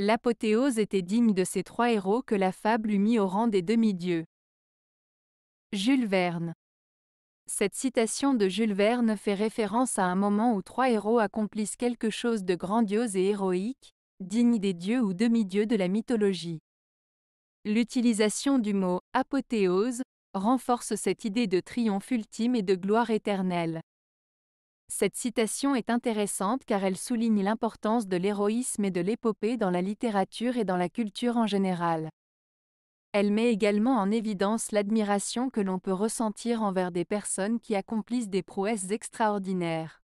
L'apothéose était digne de ces trois héros que la fable eût mis au rang des demi-dieux. Jules Verne. Cette citation de Jules Verne fait référence à un moment où trois héros accomplissent quelque chose de grandiose et héroïque, digne des dieux ou demi-dieux de la mythologie. L'utilisation du mot apothéose renforce cette idée de triomphe ultime et de gloire éternelle. Cette citation est intéressante car elle souligne l'importance de l'héroïsme et de l'épopée dans la littérature et dans la culture en général. Elle met également en évidence l'admiration que l'on peut ressentir envers des personnes qui accomplissent des prouesses extraordinaires.